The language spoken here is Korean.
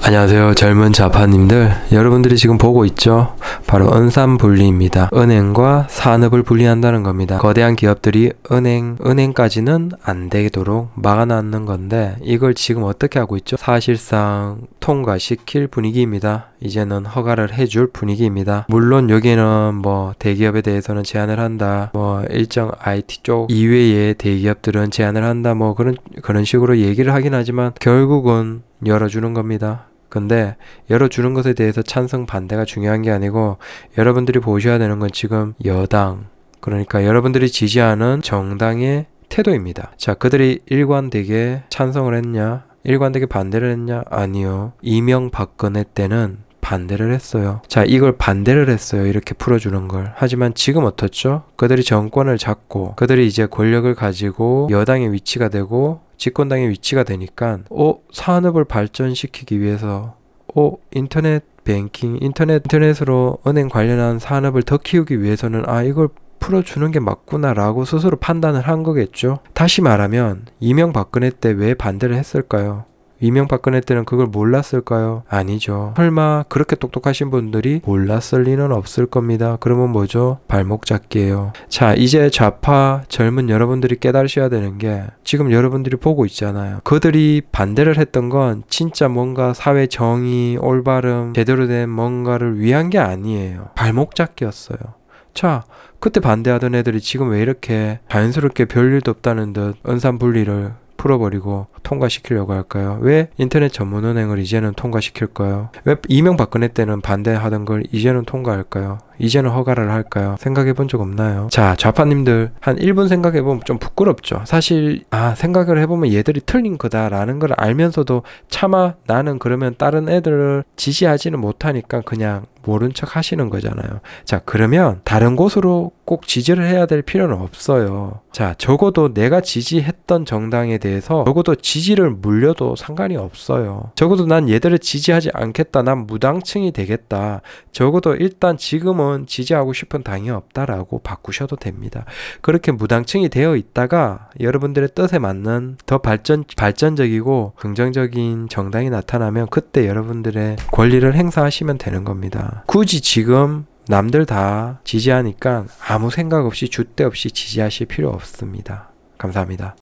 안녕하세요 젊은 자파님들 여러분들이 지금 보고 있죠 바로 은산분리입니다 은행과 산업을 분리한다는 겁니다 거대한 기업들이 은행 은행까지는 안 되도록 막아놨는 건데 이걸 지금 어떻게 하고 있죠 사실상 통과시킬 분위기입니다 이제는 허가를 해줄 분위기입니다 물론 여기는 뭐 대기업에 대해서는 제한을 한다 뭐 일정 IT 쪽 이외의 대기업들은 제한을 한다 뭐 그런 그런 식으로 얘기를 하긴 하지만 결국은 열어주는 겁니다 근데 열어주는 것에 대해서 찬성 반대가 중요한 게 아니고 여러분들이 보셔야 되는 건 지금 여당 그러니까 여러분들이 지지하는 정당의 태도입니다. 자, 그들이 일관되게 찬성을 했냐? 일관되게 반대를 했냐? 아니요. 이명박근혜 때는 반대를 했어요. 자, 이걸 반대를 했어요. 이렇게 풀어주는 걸. 하지만 지금 어떻죠? 그들이 정권을 잡고, 그들이 이제 권력을 가지고 여당의 위치가 되고, 집권당의 위치가 되니까, 어, 산업을 발전시키기 위해서, 어, 인터넷 뱅킹, 인터넷, 인터넷으로 은행 관련한 산업을 더 키우기 위해서는, 아, 이걸 풀어주는 게 맞구나라고 스스로 판단을 한 거겠죠. 다시 말하면, 이명박근혜 때 왜 반대를 했을까요? 이명박근혜 때는 그걸 몰랐을까요? 아니죠. 설마 그렇게 똑똑하신 분들이 몰랐을 리는 없을 겁니다. 그러면 뭐죠? 발목 잡기예요. 자, 이제 좌파 젊은 여러분들이 깨달으셔야 되는 게 지금 여러분들이 보고 있잖아요. 그들이 반대를 했던 건 진짜 뭔가 사회 정의, 올바름, 제대로 된 뭔가를 위한 게 아니에요. 발목 잡기였어요. 자, 그때 반대하던 애들이 지금 왜 이렇게 자연스럽게 별일도 없다는 듯 은산분리를 풀어버리고 통과시키려고 할까요? 왜 인터넷 전문은행을 이제는 통과시킬까요? 왜 이명박근혜 때는 반대하던 걸 이제는 통과할까요? 이제는 허가를 할까요? 생각해 본 적 없나요? 자, 좌파님들 한 1분 생각해 보면 좀 부끄럽죠. 사실 아, 생각을 해 보면 얘들이 틀린 거다라는 걸 알면서도 차마 나는 그러면 다른 애들을 지지하지는 못하니까 그냥 모른 척 하시는 거잖아요. 자, 그러면 다른 곳으로 꼭 지지를 해야 될 필요는 없어요. 자, 적어도 내가 지지했던 정당에 대해서 적어도 지지를 물려도 상관이 없어요. 적어도 난 얘들을 지지하지 않겠다. 난 무당층이 되겠다. 적어도 일단 지금은 당은 지지하고 싶은 당이 없다라고 바꾸셔도 됩니다. 그렇게 무당층이 되어 있다가 여러분들의 뜻에 맞는 더 발전 발전적이고 긍정적인 정당이 나타나면 그때 여러분들의 권리를 행사하시면 되는 겁니다. 굳이 지금 남들 다 지지하니까 아무 생각 없이 줏대 없이 지지하실 필요 없습니다. 감사합니다.